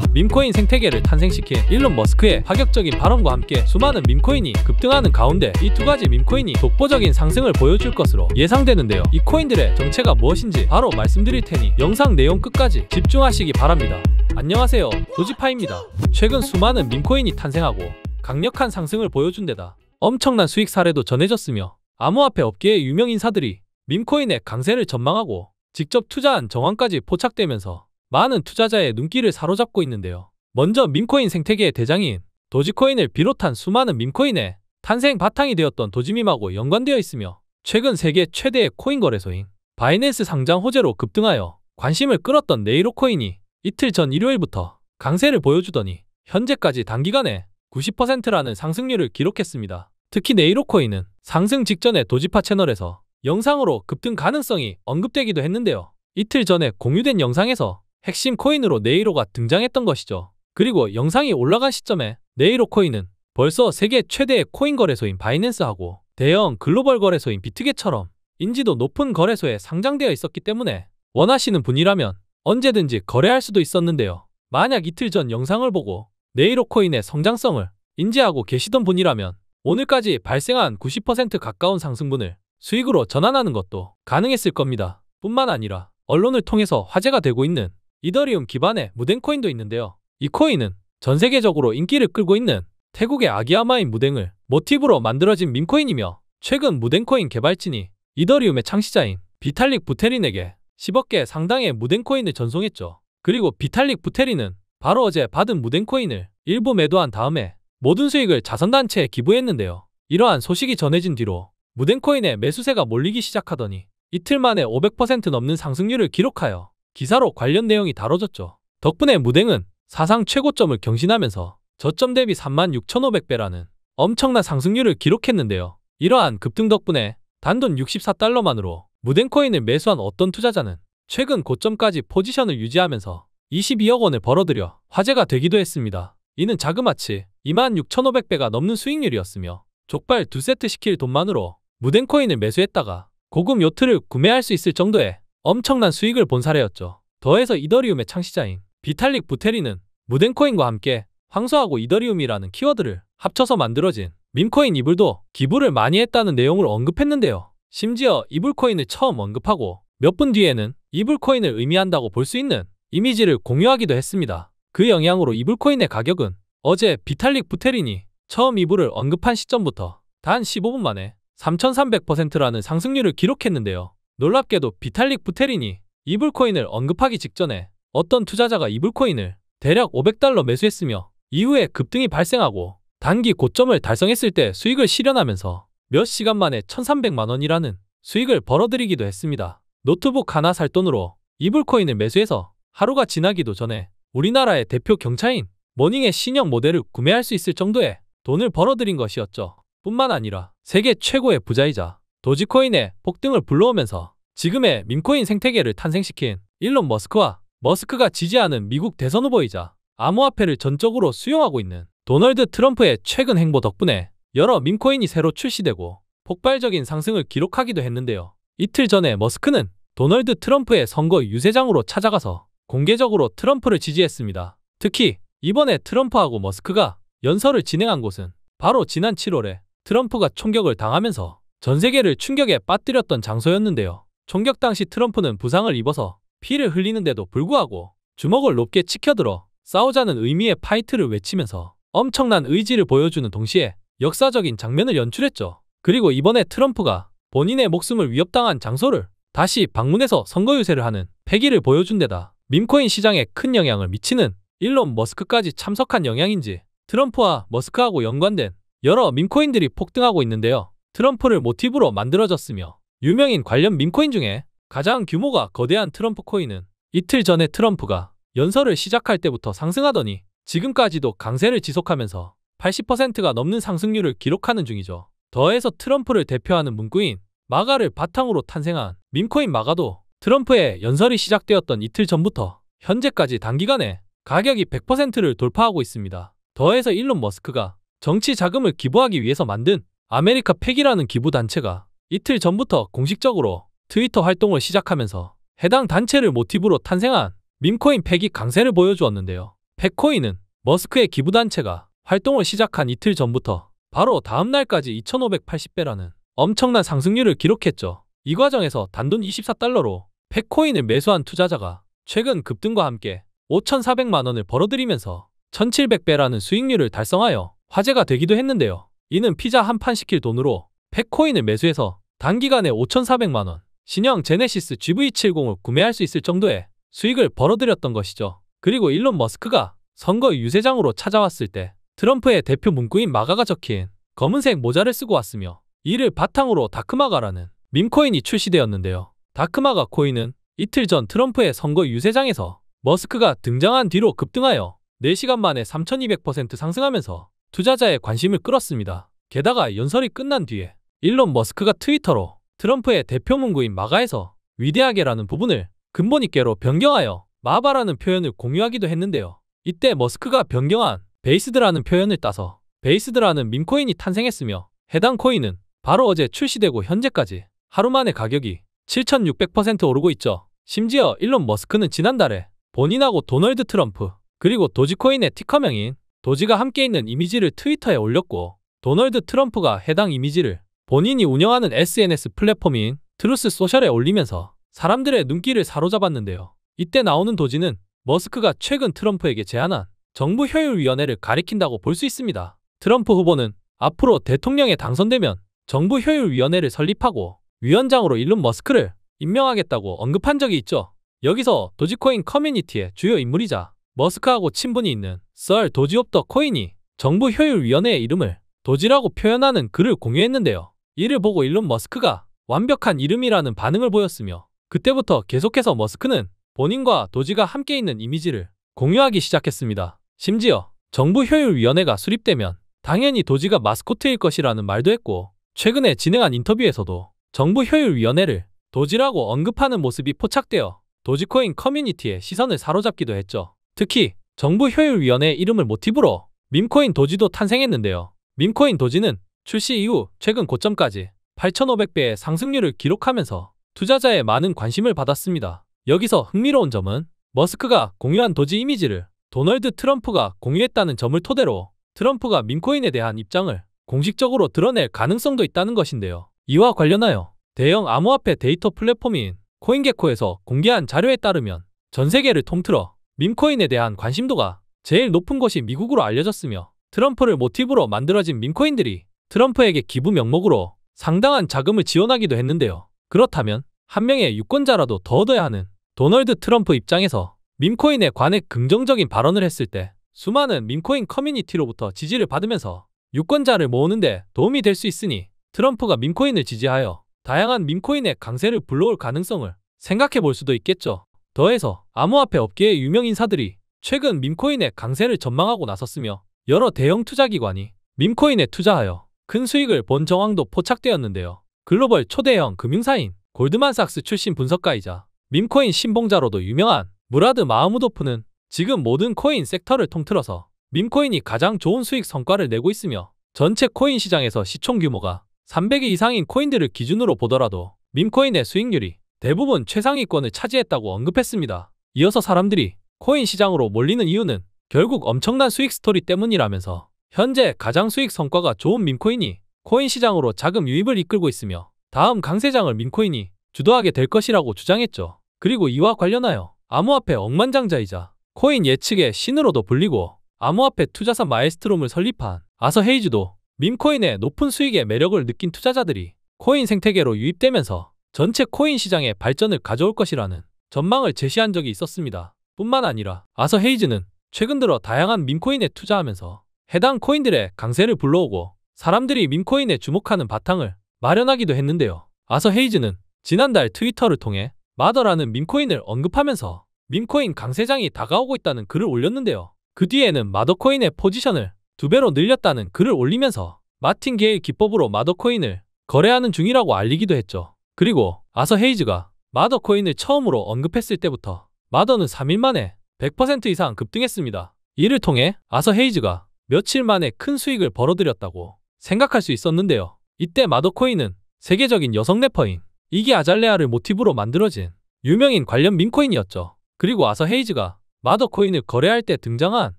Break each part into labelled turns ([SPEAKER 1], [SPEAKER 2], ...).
[SPEAKER 1] 있 밈코인 생태계를 탄생시킨 일론 머스크의 파격적인 발언과 함께 수많은 밈코인이 급등하는 가운데 이 두 가지 밈코인이 독보적인 상승을 보여줄 것으로 예상되는데요. 이 코인들의 정체가 무엇인지 바로 말씀드릴 테니 영상 내용 끝까지 집중하시기 바랍니다. 안녕하세요. 도지파입니다. 최근 수많은 밈코인이 탄생하고 강력한 상승을 보여준 데다 엄청난 수익 사례도 전해졌으며 암호화폐 업계의 유명 인사들이 밈코인의 강세를 전망하고 직접 투자한 정황까지 포착되면서 많은 투자자의 눈길을 사로잡고 있는데요. 먼저 민코인 생태계의 대장인 도지코인을 비롯한 수많은 민코인의 탄생 바탕이 되었던 도지밈하고 연관되어 있으며 최근 세계 최대의 코인 거래소인 바이낸스 상장 호재로 급등하여 관심을 끌었던 네이로코인이 이틀 전 일요일부터 강세를 보여주더니 현재까지 단기간에 90%라는 상승률을 기록했습니다. 특히 네이로코인은 상승 직전에 도지파 채널에서 영상으로 급등 가능성이 언급되기도 했는데요. 이틀 전에 공유된 영상에서 핵심 코인으로 네이로가 등장했던 것이죠. 그리고 영상이 올라간 시점에 네이로 코인은 벌써 세계 최대의 코인 거래소인 바이낸스하고 대형 글로벌 거래소인 비트겟처럼 인지도 높은 거래소에 상장되어 있었기 때문에 원하시는 분이라면 언제든지 거래할 수도 있었는데요. 만약 이틀 전 영상을 보고 네이로 코인의 성장성을 인지하고 계시던 분이라면 오늘까지 발생한 90% 가까운 상승분을 수익으로 전환하는 것도 가능했을 겁니다. 뿐만 아니라 언론을 통해서 화제가 되고 있는 이더리움 기반의 무덴 코인도 있는데요. 이 코인은 전 세계적으로 인기를 끌고 있는 태국의 아기아마인 무댕을 모티브로 만들어진 민코인이며 최근 무댕코인 개발진이 이더리움의 창시자인 비탈릭 부테린에게 10억 개 상당의 무댕코인을 전송했죠. 그리고 비탈릭 부테린은 바로 어제 받은 무댕코인을 일부 매도한 다음에 모든 수익을 자선단체에 기부했는데요. 이러한 소식이 전해진 뒤로 무댕코인의 매수세가 몰리기 시작하더니 이틀 만에 500% 넘는 상승률을 기록하여 기사로 관련 내용이 다뤄졌죠. 덕분에 무댕은 사상 최고점을 경신하면서 저점 대비 36,500배라는 엄청난 상승률을 기록했는데요. 이러한 급등 덕분에 단돈 64달러만으로 무댕코인을 매수한 어떤 투자자는 최근 고점까지 포지션을 유지하면서 22억 원을 벌어들여 화제가 되기도 했습니다. 이는 자그마치 26,500배가 넘는 수익률이었으며 족발 두 세트 시킬 돈만으로 무댕코인을 매수했다가 고급 요트를 구매할 수 있을 정도의 엄청난 수익을 본 사례였죠. 더해서 이더리움의 창시자인 비탈릭 부테리는 무덴코인과 함께 황소하고 이더리움이라는 키워드를 합쳐서 만들어진 민코인 이불도 기부를 많이 했다는 내용을 언급했는데요. 심지어 이불코인을 처음 언급하고 몇 분 뒤에는 이불코인을 의미한다고 볼 수 있는 이미지를 공유하기도 했습니다. 그 영향으로 이불코인의 가격은 어제 비탈릭 부테린이 처음 이불을 언급한 시점부터 단 15분 만에 3,300%라는 상승률을 기록했는데요. 놀랍게도 비탈릭 부테린이 이블코인을 언급하기 직전에 어떤 투자자가 이블코인을 대략 500달러 매수했으며 이후에 급등이 발생하고 단기 고점을 달성했을 때 수익을 실현하면서 몇 시간 만에 1300만 원이라는 수익을 벌어들이기도 했습니다. 노트북 하나 살 돈으로 이블코인을 매수해서 하루가 지나기도 전에 우리나라의 대표 경차인 모닝의 신형 모델을 구매할 수 있을 정도의 돈을 벌어들인 것이었죠. 뿐만 아니라 세계 최고의 부자이자 도지코인의 폭등을 불러오면서 지금의 민코인 생태계를 탄생시킨 일론 머스크와 머스크가 지지하는 미국 대선 후보이자 암호화폐를 전적으로 수용하고 있는 도널드 트럼프의 최근 행보 덕분에 여러 민코인이 새로 출시되고 폭발적인 상승을 기록하기도 했는데요. 이틀 전에 머스크는 도널드 트럼프의 선거 유세장으로 찾아가서 공개적으로 트럼프를 지지했습니다. 특히 이번에 트럼프하고 머스크가 연설을 진행한 곳은 바로 지난 7월에 트럼프가 총격을 당하면서 전 세계를 충격에 빠뜨렸던 장소였는데요. 총격 당시 트럼프는 부상을 입어서 피를 흘리는데도 불구하고 주먹을 높게 치켜들어 싸우자는 의미의 파이트를 외치면서 엄청난 의지를 보여주는 동시에 역사적인 장면을 연출했죠. 그리고 이번에 트럼프가 본인의 목숨을 위협당한 장소를 다시 방문해서 선거 유세를 하는 패기를 보여준 데다 민코인 시장에 큰 영향을 미치는 일론 머스크까지 참석한 영향인지 트럼프와 머스크하고 연관된 여러 민코인들이 폭등하고 있는데요. 트럼프를 모티브로 만들어졌으며 유명인 관련 민코인 중에 가장 규모가 거대한 트럼프 코인은 이틀 전에 트럼프가 연설을 시작할 때부터 상승하더니 지금까지도 강세를 지속하면서 80%가 넘는 상승률을 기록하는 중이죠. 더해서 트럼프를 대표하는 문구인 마가를 바탕으로 탄생한 민코인 마가도 트럼프의 연설이 시작되었던 이틀 전부터 현재까지 단기간에 가격이 100%를 돌파하고 있습니다. 더해서 일론 머스크가 정치 자금을 기부하기 위해서 만든 아메리카 팩이라는 기부단체가 이틀 전부터 공식적으로 트위터 활동을 시작하면서 해당 단체를 모티브로 탄생한 민코인 팩이 강세를 보여주었는데요. 팩코인은 머스크의 기부단체가 활동을 시작한 이틀 전부터 바로 다음 날까지 2580배라는 엄청난 상승률을 기록했죠. 이 과정에서 단돈 24달러로 팩코인을 매수한 투자자가 최근 급등과 함께 5,400만원을 벌어들이면서 1,700배라는 수익률을 달성하여 화제가 되기도 했는데요. 이는 피자 한 판 시킬 돈으로 100코인을 매수해서 단기간에 5,400만 원, 신형 제네시스 GV70을 구매할 수 있을 정도의 수익을 벌어들였던 것이죠. 그리고 일론 머스크가 선거 유세장으로 찾아왔을 때 트럼프의 대표 문구인 마가가 적힌 검은색 모자를 쓰고 왔으며 이를 바탕으로 다크마가라는 민코인이 출시되었는데요. 다크마가 코인은 이틀 전 트럼프의 선거 유세장에서 머스크가 등장한 뒤로 급등하여 4시간 만에 3200% 상승하면서 투자자의 관심을 끌었습니다. 게다가 연설이 끝난 뒤에 일론 머스크가 트위터로 트럼프의 대표 문구인 마가에서 위대하게라는 부분을 근본 있게로 변경하여 마바라는 표현을 공유하기도 했는데요. 이때 머스크가 변경한 베이스드라는 표현을 따서 베이스드라는 민코인이 탄생했으며 해당 코인은 바로 어제 출시되고 현재까지 하루 만에 가격이 7,600% 오르고 있죠. 심지어 일론 머스크는 지난달에 본인하고 도널드 트럼프 그리고 도지코인의 티커명인 도지가 함께 있는 이미지를 트위터에 올렸고 도널드 트럼프가 해당 이미지를 본인이 운영하는 SNS 플랫폼인 트루스 소셜에 올리면서 사람들의 눈길을 사로잡았는데요. 이때 나오는 도지는 머스크가 최근 트럼프에게 제안한 정부 효율위원회를 가리킨다고 볼 수 있습니다. 트럼프 후보는 앞으로 대통령에 당선되면 정부 효율위원회를 설립하고 위원장으로 일론 머스크를 임명하겠다고 언급한 적이 있죠. 여기서 도지코인 커뮤니티의 주요 인물이자 머스크하고 친분이 있는 썰 도지옵더 코인이 정부 효율위원회의 이름을 도지라고 표현하는 글을 공유했는데요. 이를 보고 일론 머스크가 완벽한 이름이라는 반응을 보였으며 그때부터 계속해서 머스크는 본인과 도지가 함께 있는 이미지를 공유하기 시작했습니다. 심지어 정부 효율위원회가 수립되면 당연히 도지가 마스코트일 것이라는 말도 했고 최근에 진행한 인터뷰에서도 정부 효율위원회를 도지라고 언급하는 모습이 포착되어 도지코인 커뮤니티의 시선을 사로잡기도 했죠. 특히 정부효율위원회 이름을 모티브로 민코인 도지도 탄생했는데요. 민코인 도지는 출시 이후 최근 고점까지 8,500배의 상승률을 기록하면서 투자자의 많은 관심을 받았습니다. 여기서 흥미로운 점은 머스크가 공유한 도지 이미지를 도널드 트럼프가 공유했다는 점을 토대로 트럼프가 민코인에 대한 입장을 공식적으로 드러낼 가능성도 있다는 것인데요. 이와 관련하여 대형 암호화폐 데이터 플랫폼인 코인게코에서 공개한 자료에 따르면 전 세계를 통틀어 밈코인에 대한 관심도가 제일 높은 것이 미국으로 알려졌으며 트럼프를 모티브로 만들어진 밈코인들이 트럼프에게 기부 명목으로 상당한 자금을 지원하기도 했는데요. 그렇다면 한 명의 유권자라도 더 얻어야 하는 도널드 트럼프 입장에서 밈코인에 관해 긍정적인 발언을 했을 때 수많은 밈코인 커뮤니티로부터 지지를 받으면서 유권자를 모으는데 도움이 될 수 있으니 트럼프가 밈코인을 지지하여 다양한 밈코인의 강세를 불러올 가능성을 생각해 볼 수도 있겠죠. 더해서 암호화폐 업계의 유명 인사들이 최근 밈코인의 강세를 전망하고 나섰으며 여러 대형 투자기관이 밈코인에 투자하여 큰 수익을 본 정황도 포착되었는데요. 글로벌 초대형 금융사인 골드만삭스 출신 분석가이자 밈코인 신봉자로도 유명한 무라드 마우무도프는 지금 모든 코인 섹터를 통틀어서 밈코인이 가장 좋은 수익 성과를 내고 있으며 전체 코인 시장에서 시총 규모가 300위 이상인 코인들을 기준으로 보더라도 밈코인의 수익률이 대부분 최상위권을 차지했다고 언급했습니다. 이어서 사람들이 코인 시장으로 몰리는 이유는 결국 엄청난 수익 스토리 때문이라면서 현재 가장 수익 성과가 좋은 민코인이 코인 시장으로 자금 유입을 이끌고 있으며 다음 강세장을 민코인이 주도하게 될 것이라고 주장했죠. 그리고 이와 관련하여 암호화폐 억만장자이자 코인 예측의 신으로도 불리고 암호화폐 투자사 마에스트롬을 설립한 아서 헤이즈도 민코인의 높은 수익의 매력을 느낀 투자자들이 코인 생태계로 유입되면서 전체 코인 시장의 발전을 가져올 것이라는 전망을 제시한 적이 있었습니다. 뿐만 아니라 아서 헤이즈는 최근 들어 다양한 민코인에 투자하면서 해당 코인들의 강세를 불러오고 사람들이 민코인에 주목하는 바탕을 마련하기도 했는데요. 아서 헤이즈는 지난달 트위터를 통해 마더라는 민코인을 언급하면서 민코인 강세장이 다가오고 있다는 글을 올렸는데요. 그 뒤에는 마더코인의 포지션을 두 배로 늘렸다는 글을 올리면서 마틴 게일 기법으로 마더코인을 거래하는 중이라고 알리기도 했죠. 그리고 아서 헤이즈가 마더 코인을 처음으로 언급했을 때부터 마더는 3일 만에 100% 이상 급등했습니다. 이를 통해 아서 헤이즈가 며칠 만에 큰 수익을 벌어들였다고 생각할 수 있었는데요. 이때 마더 코인은 세계적인 여성 래퍼인 이기 아잘레아를 모티브로 만들어진 유명인 관련 민코인이었죠. 그리고 아서 헤이즈가 마더 코인을 거래할 때 등장한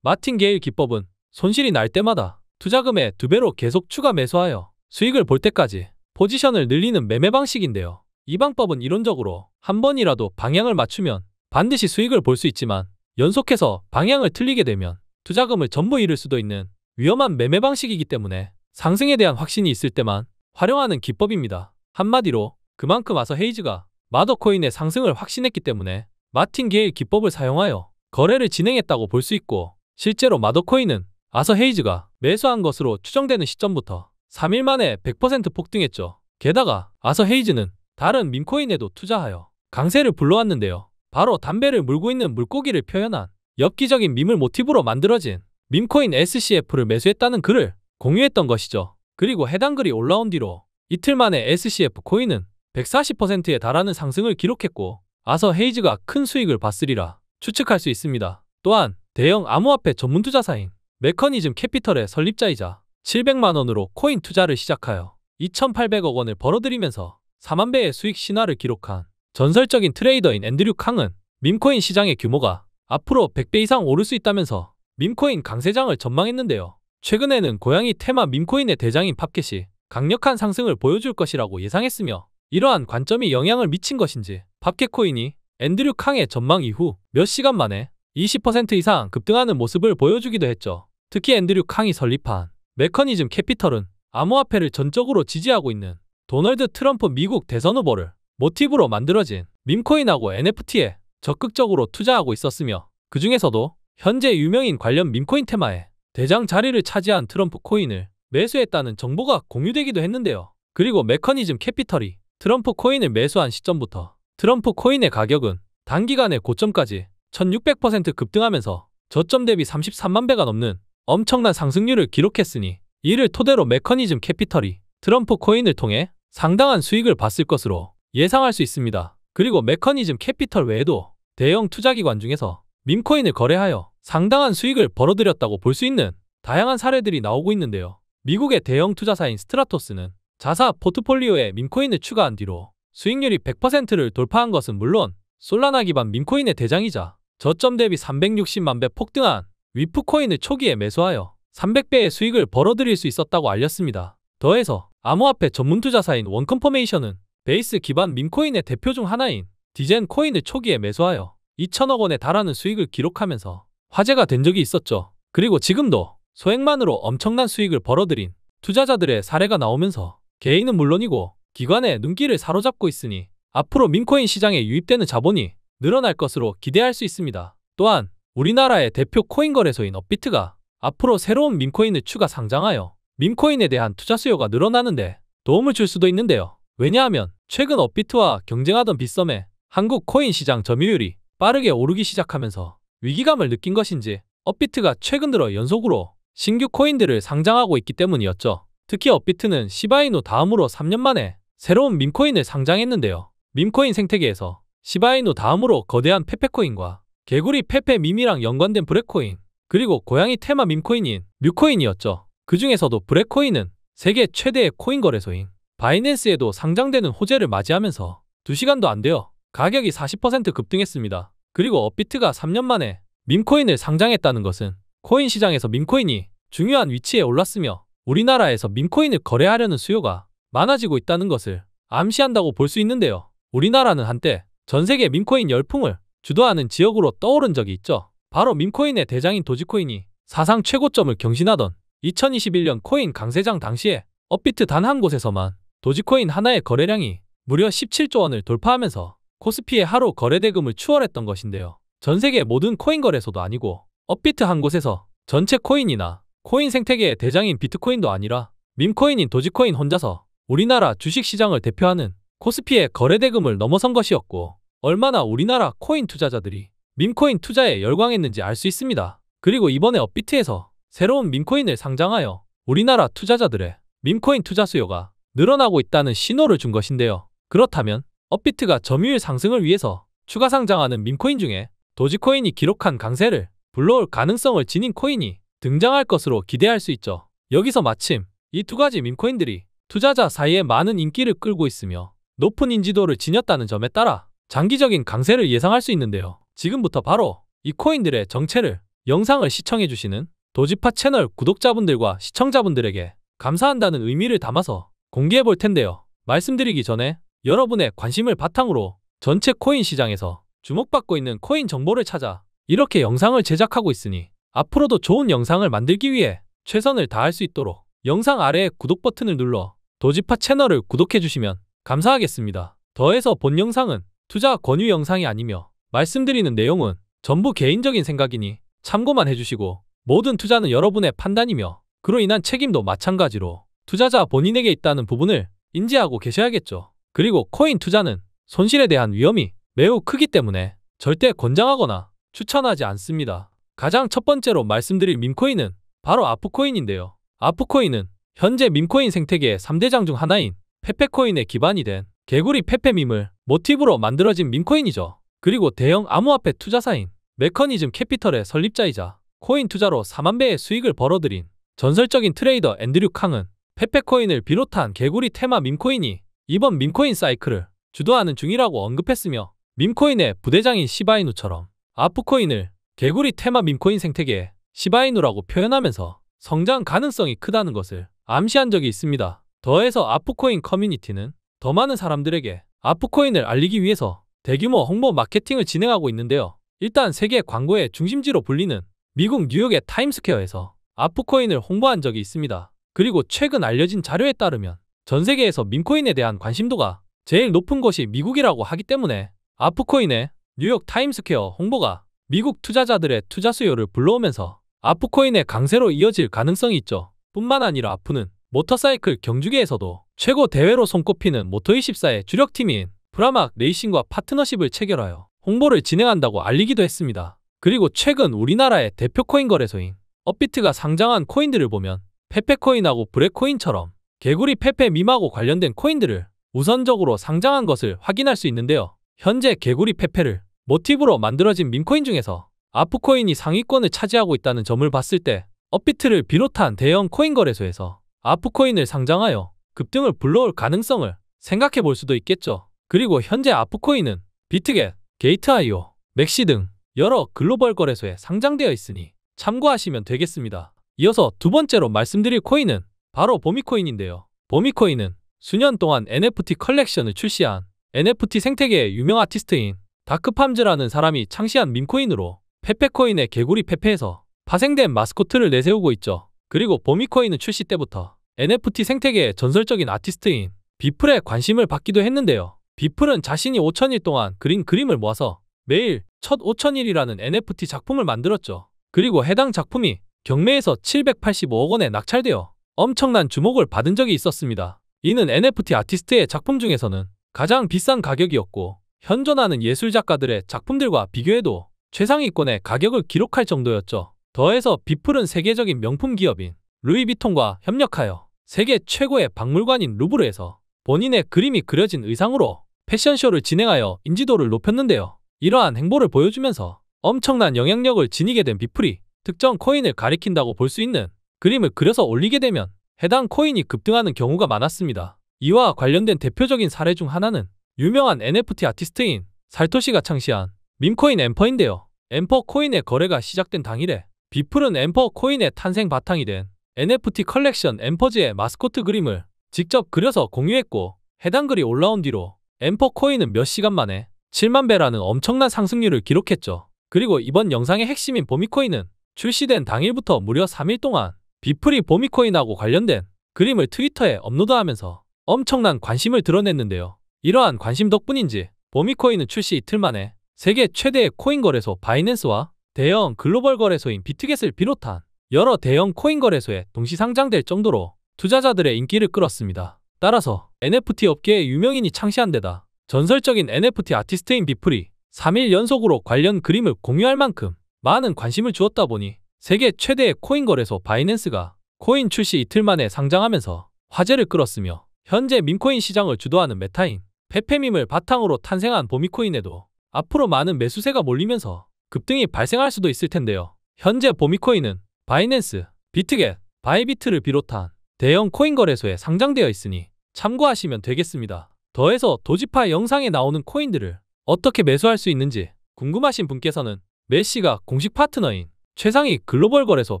[SPEAKER 1] 마틴 게일 기법은 손실이 날 때마다 투자금의 두 배로 계속 추가 매수하여 수익을 볼 때까지 포지션을 늘리는 매매 방식인데요. 이 방법은 이론적으로 한 번이라도 방향을 맞추면 반드시 수익을 볼 수 있지만 연속해서 방향을 틀리게 되면 투자금을 전부 잃을 수도 있는 위험한 매매 방식이기 때문에 상승에 대한 확신이 있을 때만 활용하는 기법입니다. 한마디로 그만큼 와서 헤이즈가 마더코인의 상승을 확신했기 때문에 마틴 게일 기법을 사용하여 거래를 진행했다고 볼 수 있고 실제로 마더코인은 아서 헤이즈가 매수한 것으로 추정되는 시점부터 3일 만에 100% 폭등했죠. 게다가 아서 헤이즈는 다른 민코인에도 투자하여 강세를 불러왔는데요. 바로 담배를 물고 있는 물고기를 표현한 엽기적인 밈을 모티브로 만들어진 민코인 SCF를 매수했다는 글을 공유했던 것이죠. 그리고 해당 글이 올라온 뒤로 이틀 만에 SCF 코인은 140%에 달하는 상승을 기록했고 아서 헤이즈가 큰 수익을 봤으리라 추측할 수 있습니다. 또한 대형 암호화폐 전문 투자사인 메커니즘 캐피털의 설립자이자 700만 원으로 코인 투자를 시작하여 2,800억 원을 벌어들이면서 4만 배의 수익 신화를 기록한 전설적인 트레이더인 앤드류 캉은 밈코인 시장의 규모가 앞으로 100배 이상 오를 수 있다면서 밈코인 강세장을 전망했는데요. 최근에는 고양이 테마 밈코인의 대장인 팝켓이 강력한 상승을 보여줄 것이라고 예상했으며 이러한 관점이 영향을 미친 것인지 팝켓코인이 앤드류 캉의 전망 이후 몇 시간 만에 20% 이상 급등하는 모습을 보여주기도 했죠. 특히 앤드류 캉이 설립한 메커니즘 캐피털은 암호화폐를 전적으로 지지하고 있는 도널드 트럼프 미국 대선 후보를 모티브로 만들어진 밈코인하고 NFT에 적극적으로 투자하고 있었으며 그 중에서도 현재 유명인 관련 밈코인 테마에 대장 자리를 차지한 트럼프 코인을 매수했다는 정보가 공유되기도 했는데요. 그리고 메커니즘 캐피털이 트럼프 코인을 매수한 시점부터 트럼프 코인의 가격은 단기간에 고점까지 1600% 급등하면서 저점 대비 33만 배가 넘는 엄청난 상승률을 기록했으니 이를 토대로 메커니즘 캐피털이 트럼프 코인을 통해 상당한 수익을 봤을 것으로 예상할 수 있습니다. 그리고 메커니즘 캐피털 외에도 대형 투자기관 중에서 민코인을 거래하여 상당한 수익을 벌어들였다고 볼 수 있는 다양한 사례들이 나오고 있는데요. 미국의 대형 투자사인 스트라토스는 자사 포트폴리오에 민코인을 추가한 뒤로 수익률이 100%를 돌파한 것은 물론 솔라나 기반 민코인의 대장이자 저점 대비 360만 배 폭등한 위프코인을 초기에 매수하여 300배의 수익을 벌어들일 수 있었다고 알렸습니다. 더해서 암호화폐 전문 투자사인 원컴포메이션은 베이스 기반 민코인의 대표 중 하나인 디젠 코인을 초기에 매수하여 2천억 원에 달하는 수익을 기록하면서 화제가 된 적이 있었죠. 그리고 지금도 소액만으로 엄청난 수익을 벌어들인 투자자들의 사례가 나오면서 개인은 물론이고 기관의 눈길을 사로잡고 있으니 앞으로 민코인 시장에 유입되는 자본이 늘어날 것으로 기대할 수 있습니다. 또한 우리나라의 대표 코인 거래소인 업비트가 앞으로 새로운 민코인을 추가 상장하여 민코인에 대한 투자 수요가 늘어나는데 도움을 줄 수도 있는데요. 왜냐하면 최근 업비트와 경쟁하던 빗썸에 한국 코인 시장 점유율이 빠르게 오르기 시작하면서 위기감을 느낀 것인지 업비트가 최근 들어 연속으로 신규 코인들을 상장하고 있기 때문이었죠. 특히 업비트는 시바이누 다음으로 3년 만에 새로운 민코인을 상장했는데요. 민코인 생태계에서 시바이누 다음으로 거대한 페페코인과 개구리 페페 밈이랑 연관된 브레코인 그리고 고양이 테마 밈코인인 뮤코인이었죠. 그 중에서도 브레코인은 세계 최대의 코인 거래소인 바이낸스에도 상장되는 호재를 맞이하면서 2시간도 안 되어 가격이 40% 급등했습니다. 그리고 업비트가 3년 만에 밈코인을 상장했다는 것은 코인 시장에서 밈코인이 중요한 위치에 올랐으며 우리나라에서 밈코인을 거래하려는 수요가 많아지고 있다는 것을 암시한다고 볼 수 있는데요. 우리나라는 한때 전 세계 밈코인 열풍을 주도하는 지역으로 떠오른 적이 있죠. 바로 민코인의 대장인 도지코인이 사상 최고점을 경신하던 2021년 코인 강세장 당시에 업비트 단 한 곳에서만 도지코인 하나의 거래량이 무려 17조 원을 돌파하면서 코스피의 하루 거래대금을 추월했던 것인데요. 전 세계 모든 코인 거래소도 아니고 업비트 한 곳에서 전체 코인이나 코인 생태계의 대장인 비트코인도 아니라 밈코인인 도지코인 혼자서 우리나라 주식시장을 대표하는 코스피의 거래대금을 넘어선 것이었고 얼마나 우리나라 코인 투자자들이 민코인 투자에 열광했는지 알 수 있습니다. 그리고 이번에 업비트에서 새로운 민코인을 상장하여 우리나라 투자자들의 민코인 투자 수요가 늘어나고 있다는 신호를 준 것인데요. 그렇다면 업비트가 점유율 상승을 위해서 추가 상장하는 민코인 중에 도지코인이 기록한 강세를 불러올 가능성을 지닌 코인이 등장할 것으로 기대할 수 있죠. 여기서 마침 이 두 가지 민코인들이 투자자 사이에 많은 인기를 끌고 있으며 높은 인지도를 지녔다는 점에 따라 장기적인 강세를 예상할 수 있는데요. 지금부터 바로 이 코인들의 정체를 영상을 시청해주시는 도지파 채널 구독자분들과 시청자분들에게 감사한다는 의미를 담아서 공개해 볼 텐데요. 말씀드리기 전에 여러분의 관심을 바탕으로 전체 코인 시장에서 주목받고 있는 코인 정보를 찾아 이렇게 영상을 제작하고 있으니 앞으로도 좋은 영상을 만들기 위해 최선을 다할 수 있도록 영상 아래의 구독 버튼을 눌러 도지파 채널을 구독해주시면 감사하겠습니다. 더해서 본 영상은 투자 권유 영상이 아니며 말씀드리는 내용은 전부 개인적인 생각이니 참고만 해주시고 모든 투자는 여러분의 판단이며 그로 인한 책임도 마찬가지로 투자자 본인에게 있다는 부분을 인지하고 계셔야겠죠. 그리고 코인 투자는 손실에 대한 위험이 매우 크기 때문에 절대 권장하거나 추천하지 않습니다. 가장 첫 번째로 말씀드릴 민코인은 바로 아프코인인데요. 아프코인은 현재 민코인 생태계의 3대장 중 하나인 페페코인의 기반이 된 개구리 페페밈을 모티브로 만들어진 민코인이죠. 그리고 대형 암호화폐 투자사인 메커니즘 캐피털의 설립자이자 코인 투자로 4만 배의 수익을 벌어들인 전설적인 트레이더 앤드류 캉은 페페코인을 비롯한 개구리 테마 민코인이 이번 민코인 사이클을 주도하는 중이라고 언급했으며 민코인의 부대장인 시바이누처럼 아프코인을 개구리 테마 민코인 생태계의 시바이누라고 표현하면서 성장 가능성이 크다는 것을 암시한 적이 있습니다. 더해서 아프코인 커뮤니티는 더 많은 사람들에게 아프코인을 알리기 위해서 대규모 홍보 마케팅을 진행하고 있는데요. 일단 세계 광고의 중심지로 불리는 미국 뉴욕의 타임스퀘어에서 아프코인을 홍보한 적이 있습니다. 그리고 최근 알려진 자료에 따르면 전 세계에서 민코인에 대한 관심도가 제일 높은 곳이 미국이라고 하기 때문에 아프코인의 뉴욕 타임스퀘어 홍보가 미국 투자자들의 투자 수요를 불러오면서 아프코인의 강세로 이어질 가능성이 있죠. 뿐만 아니라 아프는 모터사이클 경주계에서도 최고 대회로 손꼽히는 모토24의 주력팀인 브라막 레이싱과 파트너십을 체결하여 홍보를 진행한다고 알리기도 했습니다. 그리고 최근 우리나라의 대표 코인 거래소인 업비트가 상장한 코인들을 보면 페페코인하고 브레코인처럼 개구리 페페 밈하고 관련된 코인들을 우선적으로 상장한 것을 확인할 수 있는데요. 현재 개구리 페페를 모티브로 만들어진 밈코인 중에서 아프코인이 상위권을 차지하고 있다는 점을 봤을 때 업비트를 비롯한 대형 코인 거래소에서 아프코인을 상장하여 급등을 불러올 가능성을 생각해 볼 수도 있겠죠. 그리고 현재 아프코인은 비트겟, 게이트아이오, 맥시 등 여러 글로벌 거래소에 상장되어 있으니 참고하시면 되겠습니다. 이어서 두 번째로 말씀드릴 코인은 바로 보미코인인데요. 보미코인은 수년 동안 NFT 컬렉션을 출시한 NFT 생태계의 유명 아티스트인 다크팜즈라는 사람이 창시한 민코인으로 페페코인의 개구리 페페에서 파생된 마스코트를 내세우고 있죠. 그리고 보미코인은 출시 때부터 NFT 생태계의 전설적인 아티스트인 비플의 관심을 받기도 했는데요. 비플은 자신이 5천일 동안 그린 그림을 모아서 매일 첫 5천일이라는 NFT 작품을 만들었죠. 그리고 해당 작품이 경매에서 785억 원에 낙찰되어 엄청난 주목을 받은 적이 있었습니다. 이는 NFT 아티스트의 작품 중에서는 가장 비싼 가격이었고 현존하는 예술 작가들의 작품들과 비교해도 최상위권의 가격을 기록할 정도였죠. 더해서 비플은 세계적인 명품 기업인 루이비통과 협력하여 세계 최고의 박물관인 루브르에서 본인의 그림이 그려진 의상으로 패션쇼를 진행하여 인지도를 높였는데요. 이러한 행보를 보여주면서 엄청난 영향력을 지니게 된 비플이 특정 코인을 가리킨다고 볼 수 있는 그림을 그려서 올리게 되면 해당 코인이 급등하는 경우가 많았습니다. 이와 관련된 대표적인 사례 중 하나는 유명한 NFT 아티스트인 살토시가 창시한 민코인 엠퍼인데요. 엠퍼 코인의 거래가 시작된 당일에 비플은 엠퍼 코인의 탄생 바탕이 된 NFT 컬렉션 엠퍼즈의 마스코트 그림을 직접 그려서 공유했고 해당 글이 올라온 뒤로 엠퍼 코인은 몇 시간 만에 7만 배라는 엄청난 상승률을 기록했죠. 그리고 이번 영상의 핵심인 보미코인은 출시된 당일부터 무려 3일 동안 비프리 보미코인하고 관련된 그림을 트위터에 업로드하면서 엄청난 관심을 드러냈는데요. 이러한 관심 덕분인지 보미코인은 출시 이틀 만에 세계 최대의 코인 거래소 바이낸스와 대형 글로벌 거래소인 비트겟을 비롯한 여러 대형 코인 거래소에 동시 상장될 정도로 투자자들의 인기를 끌었습니다. 따라서 NFT 업계의 유명인이 창시한 데다 전설적인 NFT 아티스트인 비플이 3일 연속으로 관련 그림을 공유할 만큼 많은 관심을 주었다 보니 세계 최대의 코인 거래소 바이낸스가 코인 출시 이틀 만에 상장하면서 화제를 끌었으며 현재 민코인 시장을 주도하는 메타인 페페밈을 바탕으로 탄생한 보미코인에도 앞으로 많은 매수세가 몰리면서 급등이 발생할 수도 있을 텐데요. 현재 보미코인은 바이낸스, 비트겟, 바이비트를 비롯한 대형 코인 거래소에 상장되어 있으니 참고하시면 되겠습니다. 더해서 도지파 영상에 나오는 코인들을 어떻게 매수할 수 있는지 궁금하신 분께서는 메시가 공식 파트너인 최상위 글로벌 거래소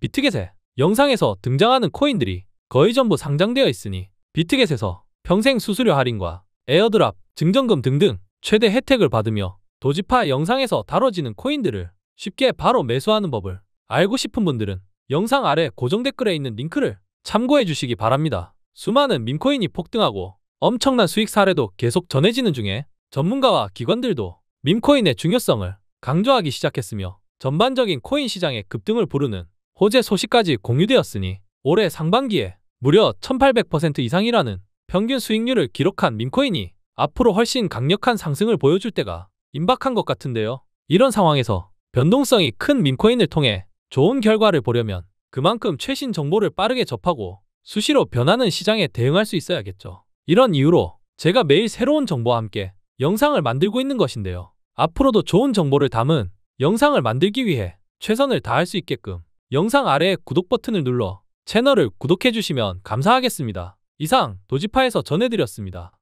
[SPEAKER 1] 비트겟에 영상에서 등장하는 코인들이 거의 전부 상장되어 있으니 비트겟에서 평생 수수료 할인과 에어드랍, 증정금 등등 최대 혜택을 받으며 도지파 영상에서 다뤄지는 코인들을 쉽게 바로 매수하는 법을 알고 싶은 분들은 영상 아래 고정 댓글에 있는 링크를 참고해 주시기 바랍니다. 수많은 민코인이 폭등하고 엄청난 수익 사례도 계속 전해지는 중에 전문가와 기관들도 민코인의 중요성을 강조하기 시작했으며 전반적인 코인 시장의 급등을 부르는 호재 소식까지 공유되었으니 올해 상반기에 무려 1800% 이상이라는 평균 수익률을 기록한 민코인이 앞으로 훨씬 강력한 상승을 보여줄 때가 임박한 것 같은데요. 이런 상황에서 변동성이 큰 민코인을 통해 좋은 결과를 보려면 그만큼 최신 정보를 빠르게 접하고 수시로 변하는 시장에 대응할 수 있어야겠죠. 이런 이유로 제가 매일 새로운 정보와 함께 영상을 만들고 있는 것인데요. 앞으로도 좋은 정보를 담은 영상을 만들기 위해 최선을 다할 수 있게끔 영상 아래에 구독 버튼을 눌러 채널을 구독해 주시면 감사하겠습니다. 이상 도지파에서 전해드렸습니다.